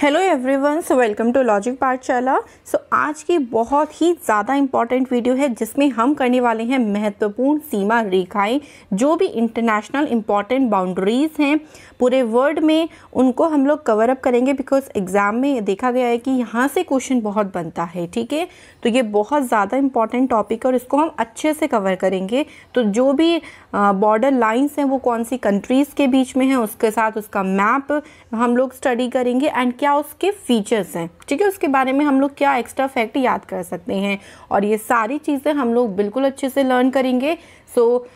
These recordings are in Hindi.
Hello everyone so welcome to logic Pathshala so आज की बहुत ही ज़्यादा इंपॉर्टेंट वीडियो है जिसमें हम करने वाले हैं महत्वपूर्ण सीमा रेखाएं जो भी इंटरनेशनल इम्पॉर्टेंट बाउंड्रीज़ हैं पूरे वर्ल्ड में उनको हम लोग कवर अप करेंगे बिकॉज एग्ज़ाम में देखा गया है कि यहाँ से क्वेश्चन बहुत बनता है ठीक है तो ये बहुत ज़्यादा इंपॉर्टेंट टॉपिक है और इसको हम अच्छे से कवर करेंगे तो जो भी बॉर्डर लाइन्स हैं वो कौन सी कंट्रीज़ के बीच में हैं उसके साथ उसका मैप हम लोग स्टडी करेंगे एंड क्या क्या उसके फीचर्स हैं ठीक है उसके बारे में हम लोग क्या एक्स्ट्रा फैक्ट याद कर सकते हैं और ये सारी चीज़ें हम लोग बिल्कुल अच्छे से लर्न करेंगे सो so,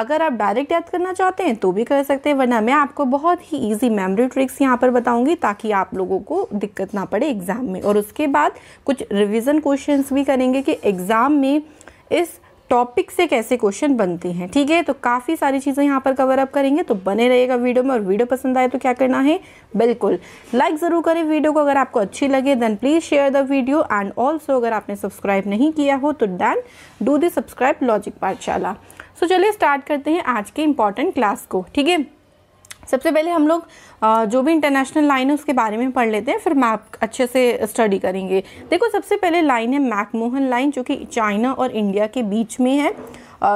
अगर आप डायरेक्ट याद करना चाहते हैं तो भी कर सकते हैं वरना मैं आपको बहुत ही इजी मेमोरी ट्रिक्स यहाँ पर बताऊंगी ताकि आप लोगों को दिक्कत ना पड़े एग्ज़ाम में और उसके बाद कुछ रिवीजन क्वेश्चंस भी करेंगे कि एग्ज़ाम में इस टॉपिक से कैसे क्वेश्चन बनते हैं ठीक है तो काफ़ी सारी चीज़ें यहाँ पर कवर अप करेंगे तो बने रहेगा वीडियो में और वीडियो पसंद आए तो क्या करना है बिल्कुल लाइक ज़रूर करें वीडियो को अगर आपको अच्छी लगे then please share the video and also अगर आपने सब्सक्राइब नहीं किया हो तो then do the subscribe logic Pathshala so चलिए स्टार्ट करते हैं आज के इंपॉर्टेंट क्लास को ठीक है सबसे पहले हम लोग जो भी इंटरनेशनल लाइन है उसके बारे में पढ़ लेते हैं फिर मैप अच्छे से स्टडी करेंगे देखो सबसे पहले लाइन है मैकमोहन लाइन जो कि चाइना और इंडिया के बीच में है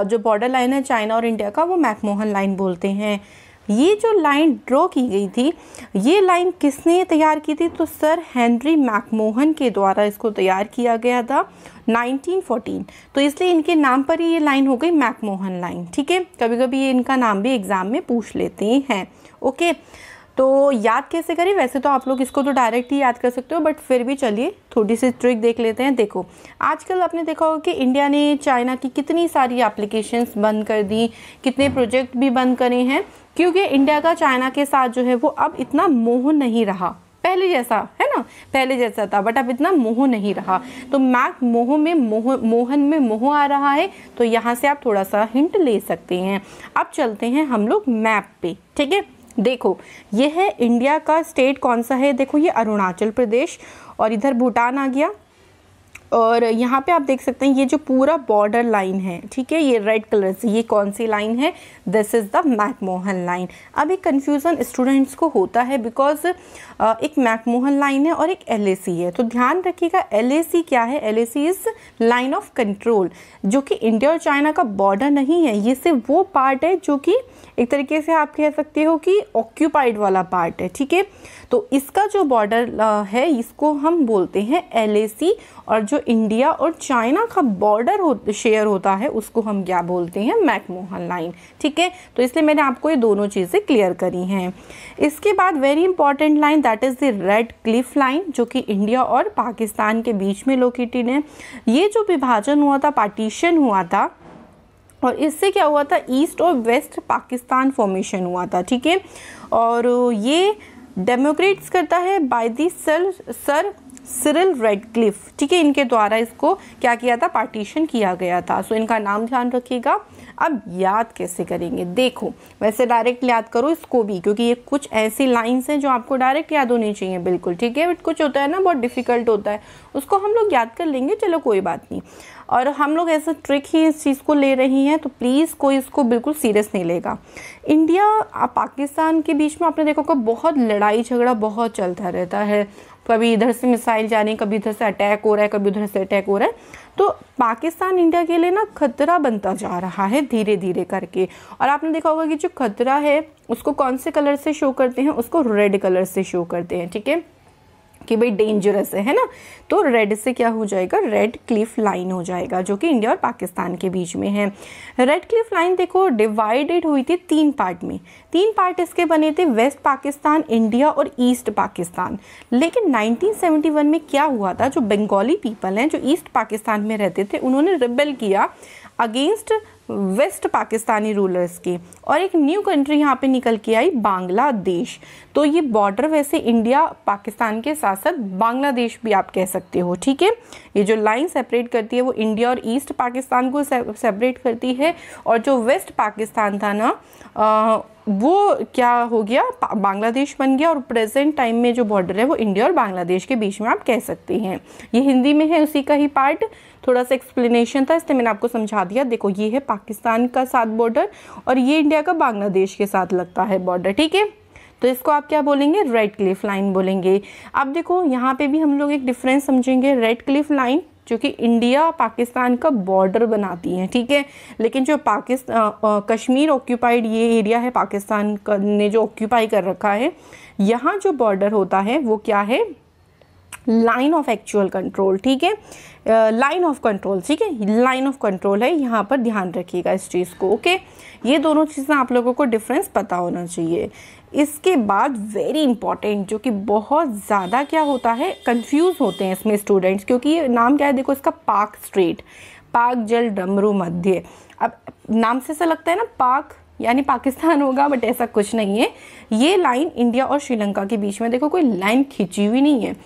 जो बॉर्डर लाइन है चाइना और इंडिया का वो मैकमोहन लाइन बोलते हैं ये जो लाइन ड्रॉ की गई थी ये लाइन किसने तैयार की थी तो सर हेनरी मैकमोहन के द्वारा इसको तैयार किया गया था 1914 तो इसलिए इनके नाम पर ही ये लाइन हो गई मैकमोहन लाइन ठीक है कभी कभी ये इनका नाम भी एग्ज़ाम में पूछ लेते हैं ओके तो याद कैसे करें वैसे तो आप लोग इसको तो डायरेक्ट ही याद कर सकते हो बट फिर भी चलिए थोड़ी सी ट्रिक देख लेते हैं देखो आजकल आपने देखा होगा कि इंडिया ने चाइना की कितनी सारी एप्लीकेशंस बंद कर दी कितने प्रोजेक्ट भी बंद करे हैं क्योंकि इंडिया का चाइना के साथ जो है वो अब इतना मोह नहीं रहा पहले जैसा है ना पहले जैसा था बट अब इतना मोह नहीं रहा तो मैक मोह में मोह मोहन में मोह आ रहा है तो यहाँ से आप थोड़ा सा हिंट ले सकते हैं अब चलते हैं हम लोग मैप पे ठीक है देखो ये है इंडिया का स्टेट कौन सा है देखो ये अरुणाचल प्रदेश और इधर भूटान आ गया और यहाँ पे आप देख सकते हैं ये जो पूरा बॉर्डर लाइन है ठीक है ये रेड कलर से ये कौन सी लाइन है this is the McMahon line अब एक कन्फ्यूज़न स्टूडेंट्स को होता है बिकॉज एक मैकमोहन लाइन है और एक एल है तो ध्यान रखिएगा एल क्या है L is line of control जो कि इंडिया और चाइना का बॉर्डर नहीं है ये सिर्फ वो पार्ट है जो कि एक तरीके से आप कह सकते हो कि ऑक्यूपाइड वाला पार्ट है ठीक है तो इसका जो बॉर्डर है इसको हम बोलते हैं एल और जो इंडिया और चाइना का बॉर्डर हो शेयर होता है उसको हम क्या बोलते हैं मैकमोहन लाइन ठीक है तो इसलिए मैंने आपको ये दोनों चीज़ें क्लियर करी हैं इसके बाद very important line that is the Radcliffe line जो कि इंडिया और पाकिस्तान के बीच में लोकेटेड है ये जो विभाजन हुआ था पार्टीशन हुआ था और इससे क्या हुआ था ईस्ट और वेस्ट पाकिस्तान फॉर्मेशन हुआ था ठीक है और ये डेमोक्रेट्स करता है by the sir sir Cyril Radcliffe ठीक है इनके द्वारा इसको क्या किया था पार्टीशन किया गया था सो इनका नाम ध्यान रखिएगा अब याद कैसे करेंगे देखो वैसे डायरेक्ट याद करो इसको भी क्योंकि ये कुछ ऐसी लाइंस हैं जो आपको डायरेक्ट याद होनी चाहिए बिल्कुल ठीक है बट कुछ होता है ना बहुत डिफिकल्ट होता है उसको हम लोग याद कर लेंगे चलो कोई बात नहीं और हम लोग ऐसा ट्रिक ही इस चीज़ को ले रही हैं तो प्लीज़ कोई इसको बिल्कुल सीरियस नहीं लेगा इंडिया पाकिस्तान के बीच में आपने देखा होगा बहुत लड़ाई झगड़ा बहुत चलता रहता है कभी इधर से मिसाइल जा रही है कभी इधर से अटैक हो रहा है कभी उधर से अटैक हो रहा है तो पाकिस्तान इंडिया के लिए ना खतरा बनता जा रहा है धीरे धीरे करके और आपने देखा होगा कि जो खतरा है उसको कौन से कलर से शो करते हैं उसको रेड कलर से शो करते हैं ठीक है कि भाई डेंजरस है है ना तो रेड से क्या हो जाएगा रेड क्लिफ लाइन हो जाएगा जो कि इंडिया और पाकिस्तान के बीच में है रेड क्लिफ लाइन देखो डिवाइडेड हुई थी तीन पार्ट में तीन पार्ट इसके बने थे वेस्ट पाकिस्तान इंडिया और ईस्ट पाकिस्तान लेकिन 1971 में क्या हुआ था जो बंगाली पीपल हैं जो ईस्ट पाकिस्तान में रहते थे उन्होंने रिबेल किया अगेंस्ट वेस्ट पाकिस्तानी रूलर्स के और एक न्यू कंट्री यहाँ पे निकल के आई बांग्लादेश तो ये बॉर्डर वैसे इंडिया पाकिस्तान के साथ साथ बांग्लादेश भी आप कह सकते हो ठीक है ये जो लाइन सेपरेट करती है वो इंडिया और ईस्ट पाकिस्तान को सेपरेट करती है और जो वेस्ट पाकिस्तान था ना वो क्या हो गया बांग्लादेश बन गया और प्रेजेंट टाइम में जो बॉर्डर है वो इंडिया और बांग्लादेश के बीच में आप कह सकते हैं ये हिंदी में है उसी का ही पार्ट थोड़ा सा एक्सप्लेनेशन था इसलिए मैंने आपको समझा दिया देखो ये है पाकिस्तान का साथ बॉर्डर और ये इंडिया का बांग्लादेश के साथ लगता है बॉर्डर ठीक है तो इसको आप क्या बोलेंगे रेड क्लिफ लाइन बोलेंगे अब देखो यहाँ पे भी हम लोग एक डिफरेंस समझेंगे रेड क्लिफ लाइन जो कि इंडिया और पाकिस्तान का बॉर्डर बनाती हैं ठीक है लेकिन जो पाकिस्तान कश्मीर ऑक्यूपाइड ये एरिया है पाकिस्तान ने जो ऑक्यूपाई कर रखा है यहाँ जो बॉर्डर होता है वो क्या है लाइन ऑफ एक्चुअल कंट्रोल ठीक है लाइन ऑफ कंट्रोल ठीक है लाइन ऑफ कंट्रोल है यहाँ पर ध्यान रखिएगा इस चीज़ को ओके ये दोनों चीज़ें आप लोगों को डिफरेंस पता होना चाहिए इसके बाद वेरी इंपॉर्टेंट जो कि बहुत ज़्यादा क्या होता है कंफ्यूज होते हैं इसमें स्टूडेंट्स क्योंकि ये नाम क्या है देखो इसका पार्क स्ट्रीट पाक जल डमरू मध्य अब नाम से ऐसा लगता है ना पाक यानी पाकिस्तान होगा बट ऐसा कुछ नहीं है ये लाइन इंडिया और श्रीलंका के बीच में देखो कोई लाइन खींची हुई नहीं है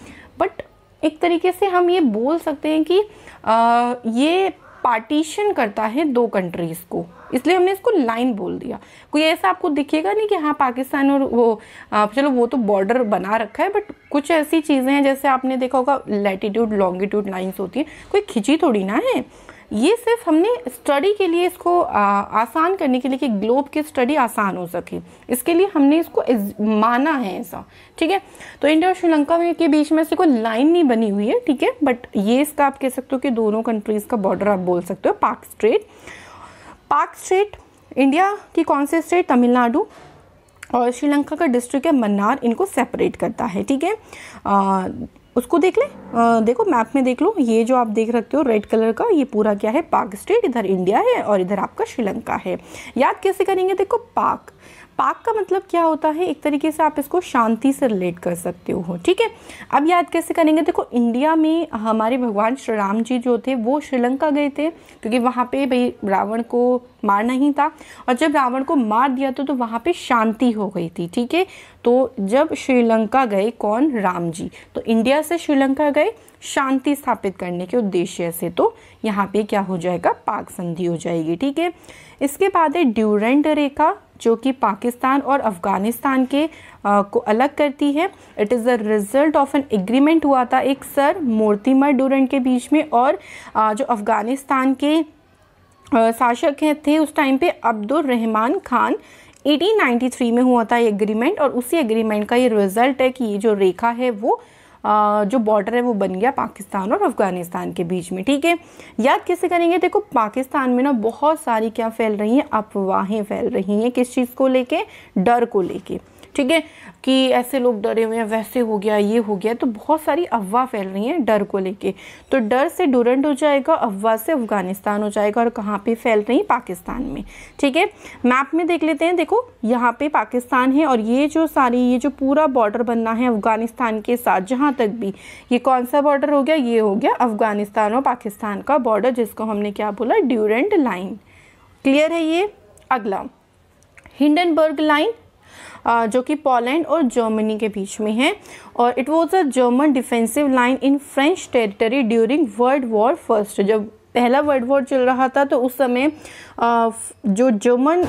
बट एक तरीके से हम ये बोल सकते हैं कि आ, ये पार्टीशन करता है दो कंट्रीज़ को इसलिए हमने इसको लाइन बोल दिया कोई ऐसा आपको दिखेगा नहीं कि हाँ पाकिस्तान और वो चलो वो तो बॉर्डर बना रखा है बट कुछ ऐसी चीज़ें हैं जैसे आपने देखा होगा लैटिट्यूड लॉन्गिट्यूड लाइन्स होती हैं कोई खिंची थोड़ी ना है ये सिर्फ हमने स्टडी के लिए इसको आ, आसान करने के लिए कि ग्लोब की स्टडी आसान हो सके इसके लिए हमने इसको इस, माना है ऐसा ठीक है तो इंडिया और श्रीलंका में के बीच में से कोई लाइन नहीं बनी हुई है ठीक है बट ये इसका आप कह सकते हो कि दोनों कंट्रीज़ का बॉर्डर आप बोल सकते हो पाक स्ट्रेट पाक स्ट्रेट इंडिया की कौन से स्टेट तमिलनाडु और श्रीलंका का डिस्ट्रिक्ट है मन्नार इनको सेपरेट करता है ठीक है उसको देख लें देखो मैप में देख लो ये जो आप देख रखते हो रेड कलर का ये पूरा क्या है पाक स्टेट इधर इंडिया है और इधर आपका श्रीलंका है याद कैसे करेंगे देखो पाक पाक का मतलब क्या होता है एक तरीके से आप इसको शांति से रिलेट कर सकते हो ठीक है अब याद कैसे करेंगे देखो इंडिया में हमारे भगवान श्री राम जी जो थे वो श्रीलंका गए थे क्योंकि वहाँ पे भाई रावण को मारना ही था और जब रावण को मार दिया तो, तो वहाँ पे शांति हो गई थी ठीक है तो जब श्रीलंका गए कौन राम जी तो इंडिया से श्रीलंका गए शांति स्थापित करने के उद्देश्य से तो यहाँ पे क्या हो जाएगा पाक संधि हो जाएगी ठीक है इसके बाद है ड्यूरेंट रेखा जो कि पाकिस्तान और अफ़गानिस्तान के आ, को अलग करती है it is the result of an agreement हुआ था एक सर मोर्तिमर डूरेंट के बीच में और आ, जो अफ़गानिस्तान के शासक हैं थे उस टाइम पे अब्दुल रहमान खान 1893 में हुआ था ये एग्रीमेंट और उसी एग्रीमेंट का ये रिज़ल्ट है कि ये जो रेखा है वो जो बॉर्डर है वो बन गया पाकिस्तान और अफ़गानिस्तान के बीच में ठीक है याद कैसे करेंगे देखो पाकिस्तान में ना बहुत सारी क्या फैल रही हैं अफवाहें फैल रही हैं किस चीज़ को लेके डर को लेके ठीक है कि ऐसे लोग डरे हुए हैं वैसे हो गया ये हो गया तो बहुत सारी अफवाह फैल रही हैं डर को लेके तो डर से डूरेंट हो जाएगा अफवाह से अफगानिस्तान हो जाएगा और कहाँ पे फैल रही है पाकिस्तान में ठीक है मैप में देख लेते हैं देखो यहाँ पे पाकिस्तान है और ये जो सारी ये जो पूरा बॉर्डर बनना है अफगानिस्तान के साथ जहाँ तक भी ये कौन सा बॉर्डर हो गया ये हो गया अफगानिस्तान और पाकिस्तान का बॉर्डर जिसको हमने क्या बोला ड्यूरेंट लाइन क्लियर है ये अगला हिंडनबर्ग लाइन जो कि पोलैंड और जर्मनी के बीच में है और it was a German defensive line in French territory during world war first जब पहला वर्ल्ड वॉर चल रहा था तो उस समय जो जर्मन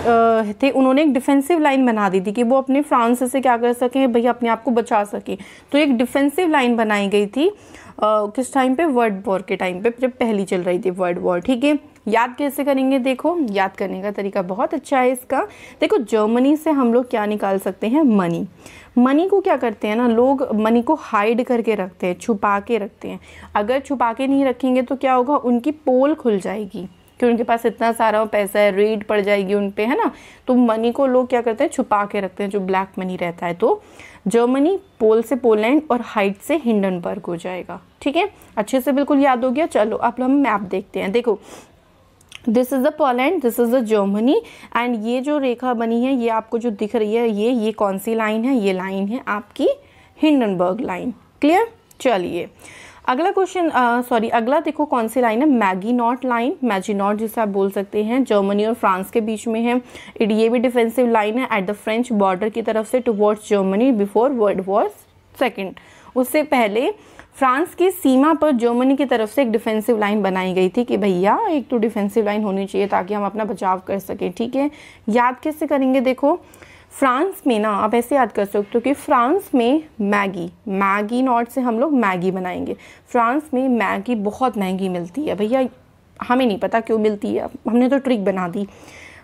थे उन्होंने एक डिफेंसिव लाइन बना दी थी कि वो अपने फ्रांस से क्या कर सकें भैया अपने आप को बचा सकें तो एक डिफेंसिव लाइन बनाई गई थी किस टाइम पे वर्ल्ड वॉर के टाइम पे जब पहली चल रही थी वर्ल्ड वॉर ठीक है याद कैसे करेंगे देखो याद करने का तरीका बहुत अच्छा है इसका देखो जर्मनी से हम लोग क्या निकाल सकते हैं मनी मनी को क्या करते हैं ना लोग मनी को हाइड करके रखते हैं छुपा के रखते हैं अगर छुपा के नहीं रखेंगे तो क्या होगा उनकी पोल खुल जाएगी कि उनके पास इतना सारा पैसा है रेड पड़ जाएगी उन पर है ना तो मनी को लोग क्या करते हैं छुपा के रखते हैं जो ब्लैक मनी रहता है तो जर्मनी पोल से पोलैंड और हाइट से हिंडनबर्ग हो जाएगा ठीक है अच्छे से बिल्कुल याद हो गया चलो अब हम मैप देखते हैं देखो this is the Poland this is the Germany and ये जो रेखा बनी है ये आपको जो दिख रही है ये ये कौन सी लाइन है ये लाइन है आपकी हिंडनबर्ग लाइन क्लियर चलिए अगला क्वेश्चन सॉरी अगला देखो कौन सी लाइन है Maginot line Maginot जिसे आप बोल सकते हैं जर्मनी और फ्रांस के बीच में है इट ये भी डिफेंसिव लाइन है एट द फ्रेंच बॉर्डर की तरफ से towards Germany before world war second उससे पहले फ्रांस की सीमा पर जर्मनी की तरफ से एक डिफेंसिव लाइन बनाई गई थी कि भैया एक तो डिफेंसिव लाइन होनी चाहिए ताकि हम अपना बचाव कर सकें ठीक है याद कैसे करेंगे देखो फ्रांस में ना आप ऐसे याद कर सकते हो कि फ्रांस में मैगी मैगी नॉट से हम लोग मैगी बनाएंगे फ्रांस में मैगी बहुत महंगी मिलती है भैया हमें नहीं पता क्यों मिलती है हमने तो ट्रिक बना दी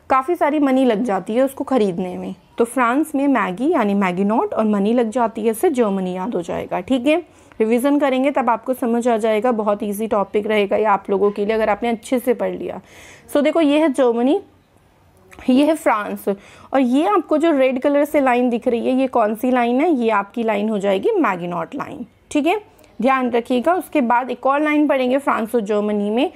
काफ़ी सारी मनी लग जाती है उसको ख़रीदने में तो फ्रांस में मैगी यानी मैगी नॉट और मनी लग जाती है इससे जर्मनी याद हो जाएगा ठीक है रिवीजन करेंगे तब आपको समझ आ जाएगा बहुत ईजी टॉपिक रहेगा ये आप लोगों के लिए अगर आपने अच्छे से पढ़ लिया सो so, देखो ये है जर्मनी ये है फ्रांस और ये आपको जो रेड कलर से लाइन दिख रही है ये कौन सी लाइन है ये आपकी लाइन हो जाएगी मैगिनॉट लाइन ठीक है ध्यान रखिएगा उसके बाद एक और लाइन पढ़ेंगे फ्रांस और जर्मनी में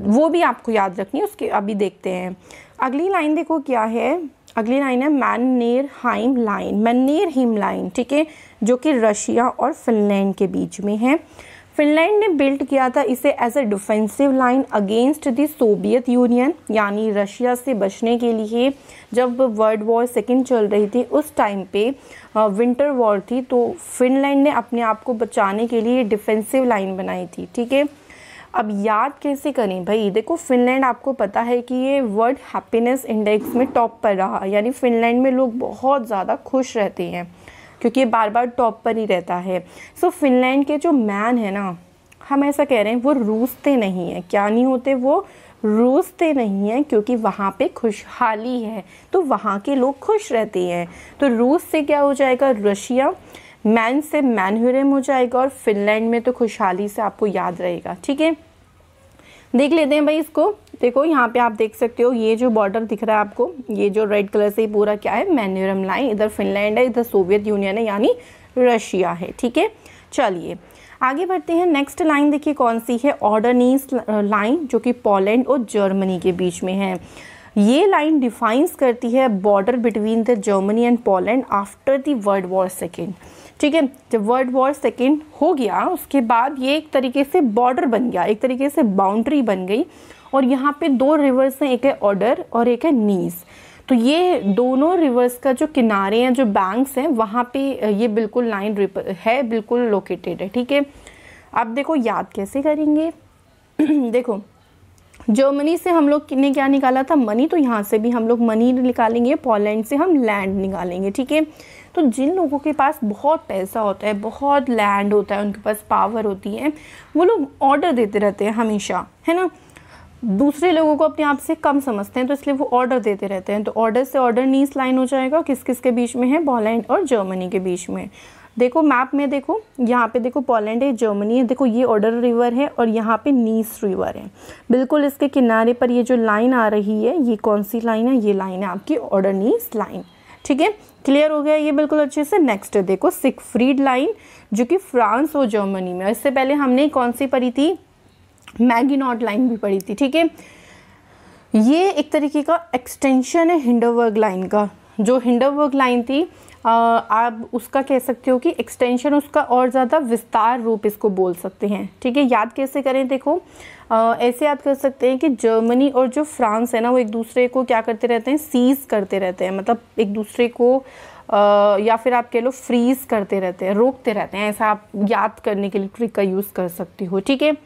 वो भी आपको याद रखनी है उसके अभी देखते हैं अगली लाइन देखो क्या है अगली लाइन है Mannerheim line Mannerheim line ठीक है जो कि रशिया और फिनलैंड के बीच में है फिनलैंड ने बिल्ड किया था इसे as a defensive line against the Soviet Union यानी रशिया से बचने के लिए जब वर्ल्ड वॉर सेकेंड चल रही थी उस टाइम पे विंटर वॉर थी तो फिनलैंड ने अपने आप को बचाने के लिए डिफेंसिव लाइन बनाई थी ठीक है अब याद कैसे करें भाई देखो फिनलैंड आपको पता है कि ये वर्ल्ड हैप्पीनेस इंडेक्स में टॉप पर रहा यानी फिनलैंड में लोग बहुत ज़्यादा खुश रहते हैं क्योंकि ये बार बार टॉप पर ही रहता है सो so, फिनलैंड के जो मैन है ना हम ऐसा कह रहे हैं वो रूसते नहीं हैं क्या नहीं होते वो रूसते नहीं हैं क्योंकि वहाँ पे खुशहाली है तो वहाँ के लोग खुश रहते हैं तो रूस से क्या हो जाएगा रशिया मैन से मैनहरम हो जाएगा और फिनलैंड में तो खुशहाली से आपको याद रहेगा ठीक है देख लेते हैं भाई इसको देखो यहाँ पे आप देख सकते हो ये जो बॉर्डर दिख रहा है आपको ये जो रेड कलर से पूरा क्या है मैन्यूरम लाइन इधर फिनलैंड है इधर सोवियत यूनियन है यानी रशिया है ठीक है चलिए आगे बढ़ते हैं नेक्स्ट लाइन देखिए कौन सी है ऑर्डनीस लाइन जो कि पोलैंड और जर्मनी के बीच में है ये लाइन डिफाइंस करती है border between the Germany and Poland after the world war second ठीक है जब वर्ल्ड वॉर सेकेंड हो गया उसके बाद ये एक तरीके से बॉर्डर बन गया एक तरीके से बाउंड्री बन गई और यहाँ पे दो रिवर्स हैं एक है ऑर्डर और एक है नीस तो ये दोनों रिवर्स का जो किनारे हैं जो बैंक्स हैं वहाँ पे ये बिल्कुल लाइन है बिल्कुल लोकेटेड है ठीक है आप देखो याद कैसे करेंगे देखो जर्मनी से हम लोग ने क्या निकाला था मनी तो यहाँ से भी हम लोग मनी निकालेंगे पोलैंड से हम लैंड निकालेंगे ठीक है तो जिन लोगों के पास बहुत पैसा होता है बहुत लैंड होता है उनके पास पावर होती है वो लोग ऑर्डर देते रहते हैं हमेशा है ना दूसरे लोगों को अपने आप से कम समझते हैं तो इसलिए वो ऑर्डर देते रहते हैं तो ऑर्डर से ऑर्डर नीस लाइन हो जाएगा किस किस के बीच में है पोलैंड और जर्मनी के बीच में देखो मैप में देखो यहाँ पे देखो पोलैंड है जर्मनी है देखो ये ऑर्डर रिवर है और यहाँ पे नीस रिवर है बिल्कुल इसके किनारे पर ये जो लाइन आ रही है ये कौन सी लाइन है ये लाइन है आपकी ऑर्डर नीस लाइन ठीक है क्लियर हो गया ये बिल्कुल अच्छे से नेक्स्ट देखो सिकफ्रीड लाइन जो कि फ्रांस और जर्मनी में इससे पहले हमने कौन सी पढ़ी थी मैगिनॉट लाइन भी पढ़ी थी ठीक है ये एक तरीके का एक्सटेंशन है हिंडोवर्ग लाइन का जो हिंडोवर्ग लाइन थी आप उसका कह सकते हो कि एक्सटेंशन उसका और ज़्यादा विस्तार रूप इसको बोल सकते हैं ठीक है याद कैसे करें देखो आ, ऐसे याद कर सकते हैं कि जर्मनी और जो फ्रांस है ना वो एक दूसरे को क्या करते रहते हैं सीज करते रहते हैं मतलब एक दूसरे को आ, या फिर आप कह लो फ्रीज करते रहते हैं रोकते रहते हैं ऐसा आप याद करने के लिए ट्रिक का यूज़ कर सकती हो ठीक है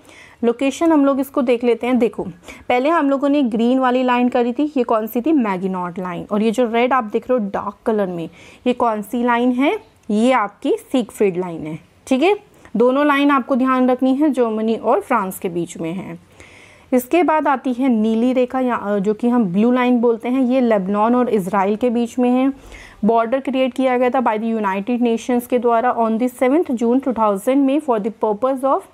लोकेशन हम लोग इसको देख लेते हैं देखो पहले हम लोगों ने ग्रीन वाली लाइन करी थी ये कौन सी थी मैगिनॉट लाइन और ये जो रेड आप देख रहे हो डार्क कलर में ये कौन सी लाइन है ये आपकी सीकफीड लाइन है ठीक है दोनों लाइन आपको ध्यान रखनी है जर्मनी और फ्रांस के बीच में है इसके बाद आती है नीली रेखा या जो कि हम ब्लू लाइन बोलते हैं ये लेबनान और इसराइल के बीच में है बॉर्डर क्रिएट किया गया था बाय द यूनाइटेड नेशंस के द्वारा ऑन द सेवेंथ जून 2000 में फॉर द पर्पस ऑफ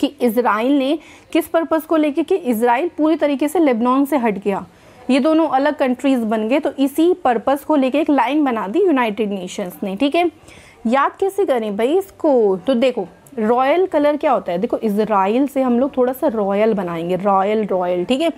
कि इसराइल ने किस पर्पज़ को लेके कि इसराइल पूरी तरीके से लेबनान से हट गया ये दोनों अलग कंट्रीज़ बन गए तो इसी पर्पज़ को लेके एक लाइन बना दी यूनाइटेड नेशंस ने ठीक है याद कैसे करें भाई इसको तो देखो रॉयल कलर क्या होता है देखो इसराइल से हम लोग थोड़ा सा रॉयल बनाएंगे रॉयल रॉयल ठीक है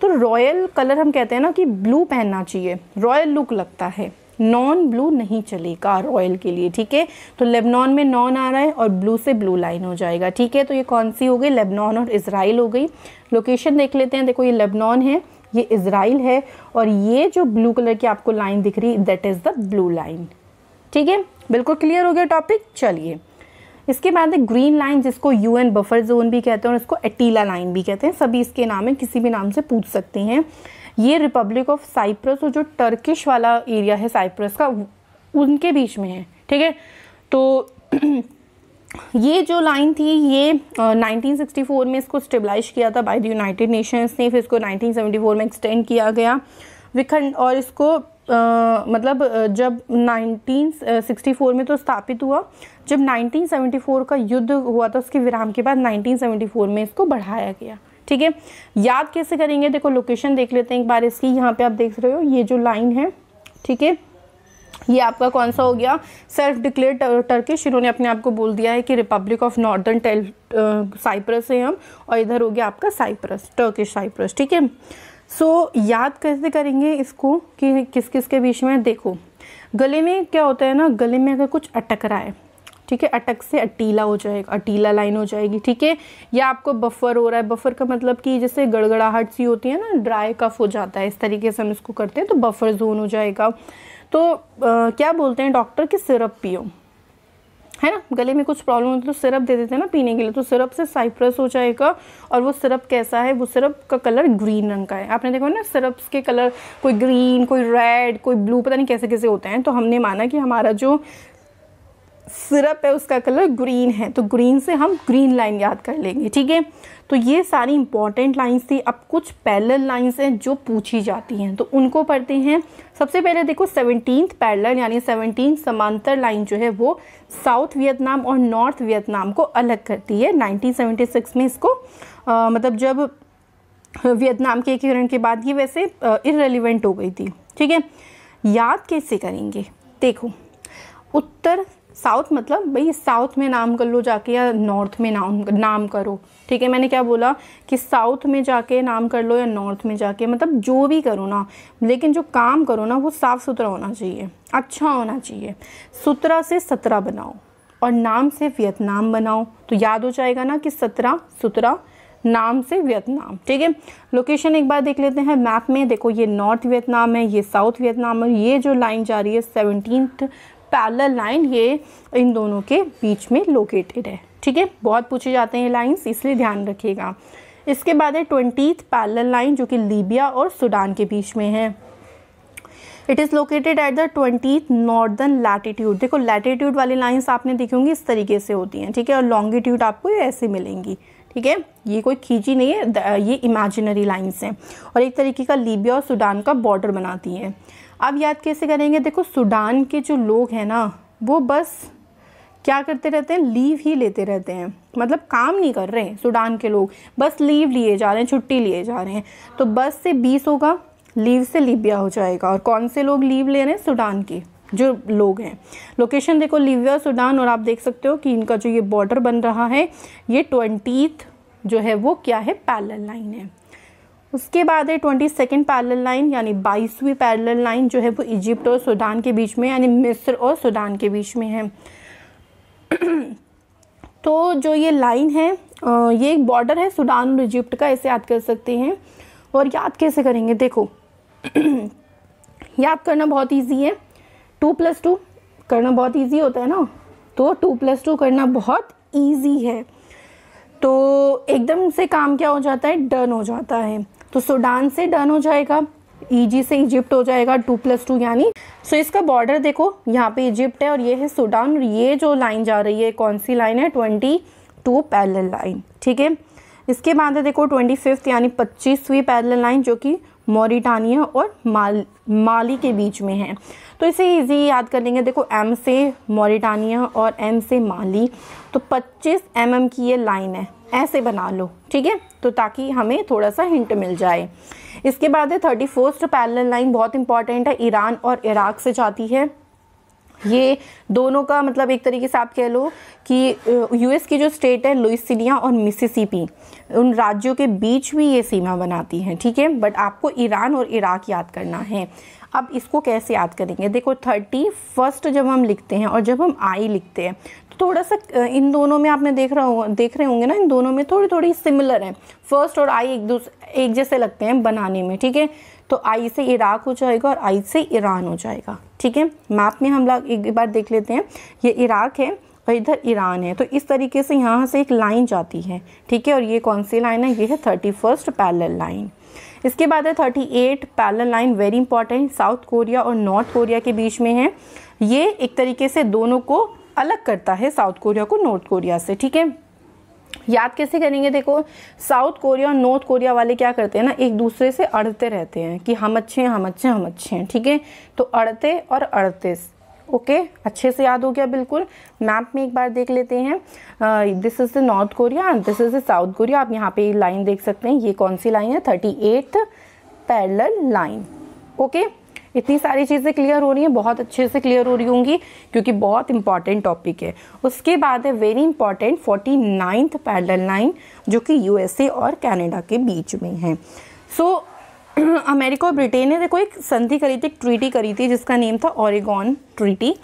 तो रॉयल कलर हम कहते हैं ना कि ब्लू पहनना चाहिए रॉयल लुक लगता है नॉन ब्लू नहीं चलेगा रॉयल के लिए ठीक है तो लेबनॉन में नॉन आ रहा है और ब्लू से ब्लू लाइन हो जाएगा ठीक है तो ये कौन सी हो गई लेबनॉन और इसराइल हो गई लोकेशन देख लेते हैं देखो ये लेबनॉन है ये इसराइल है और ये जो ब्लू कलर की आपको लाइन दिख रही that is the blue line ठीक है बिल्कुल क्लियर हो गया टॉपिक चलिए इसके बाद एक ग्रीन लाइन जिसको यू एन बफर जोन भी कहते हैं और इसको एटीला लाइन भी कहते हैं सभी इसके नाम है किसी भी नाम से पूछ सकते हैं ये रिपब्लिक ऑफ साइप्रस और जो टर्किश वाला एरिया है साइप्रस का उनके बीच में है ठीक है तो ये जो लाइन थी ये आ, 1964 में इसको स्टेबलाइज किया था बाय द यूनाइटेड नेशंस ने फिर इसको 1974 में एक्सटेंड किया गया विखंड और इसको आ, मतलब जब 1964 में तो स्थापित हुआ जब 1974 का युद्ध हुआ था उसके विराम के बाद 1974 में इसको बढ़ाया गया ठीक है याद कैसे करेंगे देखो लोकेशन देख लेते हैं एक बार इसकी यहाँ पे आप देख रहे हो ये जो लाइन है ठीक है ये आपका कौन सा हो गया सेल्फ डिक्लेयर टर्किश इन्होंने अपने आप को बोल दिया है कि रिपब्लिक ऑफ नॉर्दर्न टेल साइप्रस है हम और इधर हो गया आपका साइप्रस टर्किश साइप्रस ठीक है सो so, याद कैसे करेंगे इसको कि किस किस के बीच में देखो गले में क्या होता है ना गले में अगर कुछ अटक रहा है ठीक है अटक से अटीला हो जाएगा अटीला लाइन हो जाएगी ठीक है या आपको बफर हो रहा है बफर का मतलब कि जैसे गड़गड़ाहट सी होती है ना ड्राई कफ हो जाता है इस तरीके से हम इसको करते हैं तो बफर जोन हो जाएगा तो आ, क्या बोलते हैं डॉक्टर कि सिरप पियो है ना गले में कुछ प्रॉब्लम होती है तो सिरप दे देते हैं ना पीने के लिए तो सिरप से साइप्रस हो जाएगा और वो सिरप कैसा है वो सिरप का कलर ग्रीन रंग का है आपने देखा ना सिरप्स के कलर कोई ग्रीन कोई रेड कोई ब्लू पता नहीं कैसे कैसे होते हैं तो हमने माना कि हमारा जो सिरप है उसका कलर ग्रीन है तो ग्रीन से हम ग्रीन लाइन याद कर लेंगे ठीक है तो ये सारी इंपॉर्टेंट लाइंस थी अब कुछ पैरेलल लाइंस हैं जो पूछी जाती हैं तो उनको पढ़ते हैं सबसे पहले देखो सेवनटीन पैरेलल यानी सेवनटीन समांतर लाइन जो है वो साउथ वियतनाम और नॉर्थ वियतनाम को अलग करती है 1976 में इसको आ, मतलब जब वियतनाम के एकीकरण के बाद ये वैसे इरेलीवेंट हो गई थी ठीक है याद कैसे करेंगे देखो उत्तर साउथ मतलब भाई साउथ में नाम कर लो जाके या नॉर्थ में नाम नाम करो ठीक है मैंने क्या बोला कि साउथ में जाके नाम कर लो या नॉर्थ में जाके मतलब जो भी करो ना लेकिन जो काम करो ना वो साफ़ सुथरा होना चाहिए अच्छा होना चाहिए सुतरा से सतरा बनाओ और नाम से वियतनाम बनाओ तो याद हो जाएगा ना कि सतरा सुतरा नाम से वियतनाम ठीक है लोकेशन एक बार देख लेते हैं मैप में देखो ये नॉर्थ वियतनाम है ये साउथ वियतनाम है ये जो लाइन जा रही है सेवनटीन पैरल लाइन ये इन दोनों के बीच में लोकेटेड है ठीक है बहुत पूछे जाते हैं लाइन्स इसलिए ध्यान रखिएगा इसके बाद है ट्वेंटी पैरल लाइन जो कि लीबिया और सूडान के बीच में है it is located at the twenty northern latitude देखो लैटीट्यूड वाली लाइन्स आपने देखी होंगी इस तरीके से होती हैं ठीक है और लॉन्गिट्यूड आपको ऐसे मिलेंगी ठीक है ये कोई खींची नहीं है ये इमेजिनरी लाइन्स हैं और एक तरीके का लीबिया और सूडान का बॉर्डर बनाती हैं अब याद कैसे करेंगे देखो सूडान के जो लोग हैं ना वो बस क्या करते रहते हैं लीव ही लेते रहते हैं मतलब काम नहीं कर रहे हैं सूडान के लोग बस लीव लिए जा रहे हैं छुट्टी लिए जा रहे हैं तो बस से बीस होगा लीव से लीबिया हो जाएगा और कौन से लोग लीव ले रहे हैं सूडान के जो लोग हैं लोकेशन देखो लीबिया सूडान और आप देख सकते हो कि इनका जो ये बॉर्डर बन रहा है ये ट्वेंटीथ जो है वो क्या है पैरल लाइन है उसके बाद है ट्वेंटी सेकेंड पैरल लाइन यानी बाईसवीं पैरल लाइन जो है वो इजिप्ट और सूडान के बीच में यानी मिस्र और सूडान के बीच में है तो जो ये लाइन है ये एक बॉर्डर है सूडान और इजिप्ट का ऐसे याद कर सकते हैं और याद कैसे करेंगे देखो याद करना बहुत ईजी है टू प्लस टू करना बहुत ईजी होता है ना तो टू प्लस टू करना बहुत ईजी है तो एकदम से काम क्या हो जाता है डन हो जाता है तो सूडान से डन हो जाएगा ईजी e से इजिप्ट हो जाएगा टू प्लस टू यानी सो so इसका बॉर्डर देखो यहाँ पे इजिप्ट है और ये है सूडान और ये जो लाइन जा रही है कौन सी लाइन है ट्वेंटी टू पैरल लाइन ठीक है इसके बाद है देखो ट्वेंटी फिफ्थ यानी पच्चीसवीं पैरल लाइन जो कि मोरिटानिया और माल माली के बीच में है तो इसे इजी याद कर लेंगे देखो एम से मोरिटानिया और एम से माली तो 25 एम mm की ये लाइन है ऐसे बना लो ठीक है तो ताकि हमें थोड़ा सा हिंट मिल जाए इसके बाद है थर्टी फर्स्ट पैरल लाइन बहुत इंपॉर्टेंट है ईरान और इराक से जाती है ये दोनों का मतलब एक तरीके से आप कह लो कि यूएस की जो स्टेट है लुइसिनिया और मिसिसिपी उन राज्यों के बीच भी ये सीमा बनाती है ठीक है बट आपको ईरान और इराक याद करना है अब इसको कैसे याद करेंगे देखो थर्टी फर्स्ट जब हम लिखते हैं और जब हम आई लिखते हैं थोड़ा सा इन दोनों में आपने देख रहा हूँ देख रहे होंगे ना इन दोनों में थोड़ी थोड़ी सिमिलर हैं फर्स्ट और आई एक दूसरे एक जैसे लगते हैं बनाने में ठीक है तो आई से इराक हो जाएगा और आई से ईरान हो जाएगा ठीक है मैप में हम लोग एक बार देख लेते हैं ये इराक है और इधर ईरान है तो इस तरीके से यहाँ से एक लाइन जाती है ठीक है और ये कौन सी लाइन है ये है थर्टी फर्स्ट लाइन इसके बाद है thirty eight line very important south Korea और नॉर्थ कोरिया के बीच में है ये एक तरीके से दोनों को अलग करता है साउथ कोरिया को नॉर्थ कोरिया से ठीक है याद कैसे करेंगे देखो साउथ कोरिया और नॉर्थ कोरिया वाले क्या करते हैं ना एक दूसरे से अड़ते रहते हैं कि हम अच्छे हैं हम अच्छे हैं हम अच्छे हैं ठीक है तो अड़ते और अड़ते ओके अच्छे से याद हो गया बिल्कुल मैप में एक बार देख लेते हैं this is the north Korea this is the south Korea आप यहाँ पे लाइन देख सकते हैं ये कौन सी लाइन है thirty eight parallel line okay इतनी सारी चीज़ें क्लियर हो रही हैं बहुत अच्छे से क्लियर हो रही होंगी क्योंकि बहुत इंपॉर्टेंट टॉपिक है उसके बाद है very important forty ninth parallel line जो कि यूएसए और कैनेडा के बीच में है सो so, अमेरिका और ब्रिटेन ने देखो एक संधि करी थी एक ट्रीटी करी थी जिसका नेम था ओरेगॉन ट्रीटी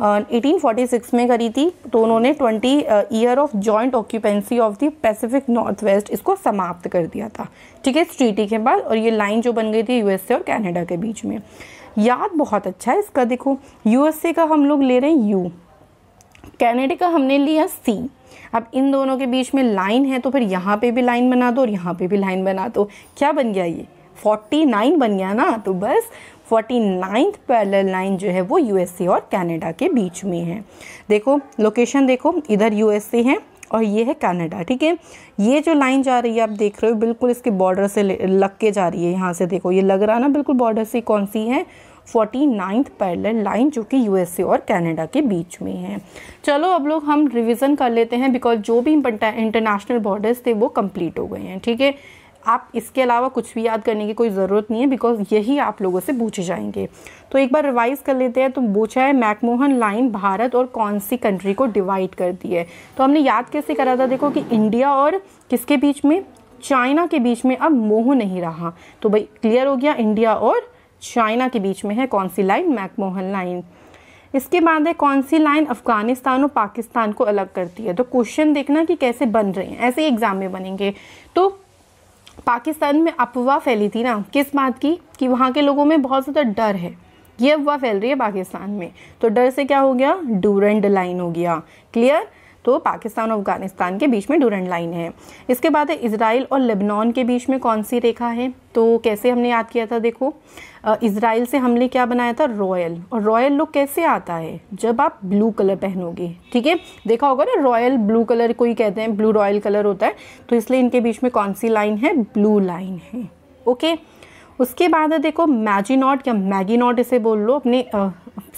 1846 में करी थी तो उन्होंने 20 year of joint occupancy of the Pacific north west इसको समाप्त कर दिया था ठीक है इस ट्रीटी के बाद और ये लाइन जो बन गई थी यूएसए और कनाडा के बीच में याद बहुत अच्छा है इसका देखो यूएसए का हम लोग ले रहे हैं यू कैनेडा का हमने लिया सी अब इन दोनों के बीच में लाइन है तो फिर यहाँ पे भी लाइन बना दो और यहाँ पे भी लाइन बना दो क्या बन गया ये 49 बन गया ना तो बस फोर्टी नाइन्थ पैरल लाइन जो है वो यूएसए और कैनेडा के बीच में है देखो लोकेशन देखो इधर यूएसए है और ये है कनाडा ठीक है ये जो लाइन जा रही है आप देख रहे हो बिल्कुल इसके बॉर्डर से लग के जा रही है यहाँ से देखो ये लग रहा है ना बिल्कुल बॉर्डर से कौन सी है फोर्टी नाइन्थ पैरल लाइन जो कि यूएसए और कनाडा के बीच में है चलो अब लोग हम रिवीजन कर लेते हैं बिकॉज जो भी इंटरनेशनल बॉर्डर्स थे वो कंप्लीट हो गए हैं ठीक है आप इसके अलावा कुछ भी याद करने की कोई ज़रूरत नहीं है बिकॉज यही आप लोगों से पूछे जाएंगे तो एक बार रिवाइज़ कर लेते हैं तो पूछा है मैकमोहन लाइन भारत और कौन सी कंट्री को डिवाइड करती है तो हमने याद कैसे करा था देखो कि इंडिया और किसके बीच में चाइना के बीच में अब मोह नहीं रहा तो भाई क्लियर हो गया इंडिया और चाइना के बीच में है कौन सी लाइन मैकमोहन लाइन इसके बाद है कौन सी लाइन अफगानिस्तान और पाकिस्तान को अलग करती है तो क्वेश्चन देखना कि कैसे बन रहे हैं ऐसे एग्जाम में बनेंगे तो पाकिस्तान में अफवाह फैली थी ना किस बात की कि वहाँ के लोगों में बहुत ज़्यादा डर है ये अफवाह फैल रही है पाकिस्तान में तो डर से क्या हो गया डूरेंड लाइन हो गया क्लियर दोस्तों पाकिस्तान और अफगानिस्तान के बीच में डूरन लाइन है इसके बाद है इसराइल और लेबनान के बीच में कौन सी रेखा है तो कैसे हमने याद किया था देखो इसराइल से हमने क्या बनाया था रॉयल और रॉयल लुक कैसे आता है जब आप ब्लू कलर पहनोगे ठीक है देखा होगा ना रॉयल ब्लू कलर कोई कहते हैं ब्लू रॉयल कलर होता है तो इसलिए इनके बीच में कौन सी लाइन है ब्लू लाइन है ओके okay? उसके बाद है देखो मैजिनॉट या नॉट इसे बोल लो अपने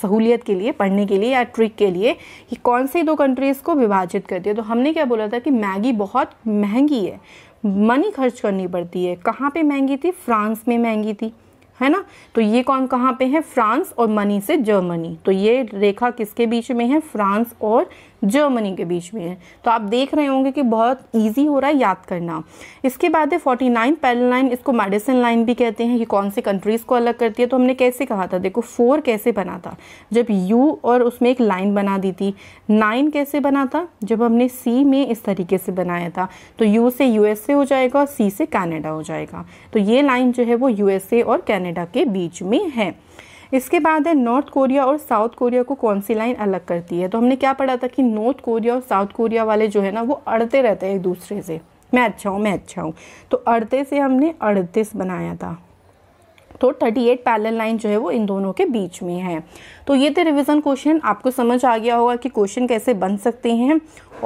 सहूलियत के लिए पढ़ने के लिए या ट्रिक के लिए कि कौन सी दो कंट्रीज़ को विभाजित करती है तो हमने क्या बोला था कि मैगी बहुत महंगी है मनी खर्च करनी पड़ती है कहाँ पे महंगी थी फ्रांस में महंगी थी है ना तो ये कौन कहाँ पे है फ्रांस और मनी से जर्मनी तो ये रेखा किसके बीच में है फ्रांस और जर्मनी के बीच में है तो आप देख रहे होंगे कि बहुत ईजी हो रहा है याद करना इसके बाद है फोर्टी नाइन पैरल लाइन इसको मेडिसिन लाइन भी कहते हैं ये कौन से कंट्रीज़ को अलग करती है तो हमने कैसे कहा था देखो फोर कैसे बना था जब यू और उसमें एक लाइन बना दी थी नाइन कैसे बना था जब हमने सी में इस तरीके से बनाया था तो यू से यू हो जाएगा और सी से कैनेडा हो जाएगा तो ये लाइन जो है वो यू और कैनेडा के बीच में है इसके बाद है नॉर्थ कोरिया और साउथ कोरिया को कौन सी लाइन अलग करती है तो हमने क्या पढ़ा था कि नॉर्थ कोरिया और साउथ कोरिया वाले जो है ना वो अड़ते रहते हैं एक दूसरे से मैं अच्छा हूँ मैं अच्छा हूँ तो अड़ते से हमने अड़तीस बनाया था तो 38 एट पैरल लाइन जो है वो इन दोनों के बीच में है तो ये थे रिवीजन क्वेश्चन आपको समझ आ गया होगा कि क्वेश्चन कैसे बन सकते हैं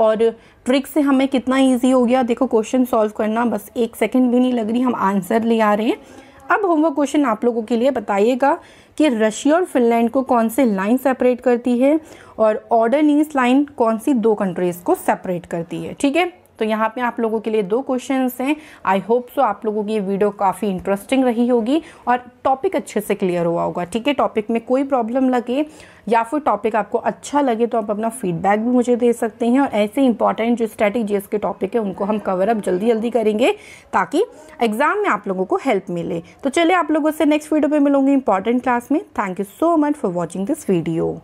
और ट्रिक से हमें कितना इजी हो गया देखो क्वेश्चन सॉल्व करना बस एक सेकंड भी नहीं लग रही हम आंसर ले आ रहे हैं अब होमवर्क क्वेश्चन आप लोगों के लिए बताइएगा कि रशिया और फिनलैंड को कौन से लाइन सेपरेट करती है और ऑर्डर लाइन कौन सी दो कंट्रीज़ को सेपरेट करती है ठीक है तो यहाँ पे आप लोगों के लिए दो क्वेश्चन हैं आई होप सो आप लोगों की ये वीडियो काफ़ी इंटरेस्टिंग रही होगी और टॉपिक अच्छे से क्लियर हुआ होगा ठीक है टॉपिक में कोई प्रॉब्लम लगे या फिर टॉपिक आपको अच्छा लगे तो आप अपना फीडबैक भी मुझे दे सकते हैं और ऐसे इंपॉर्टेंट जो स्ट्रैटेजीज के टॉपिक है उनको हम कवर अप जल्दी जल्दी करेंगे ताकि एग्जाम में आप लोगों को हेल्प मिले तो चलिए आप लोगों से नेक्स्ट वीडियो पे मिलूंगी इंपॉर्टेंट क्लास में thank you so much for watching this video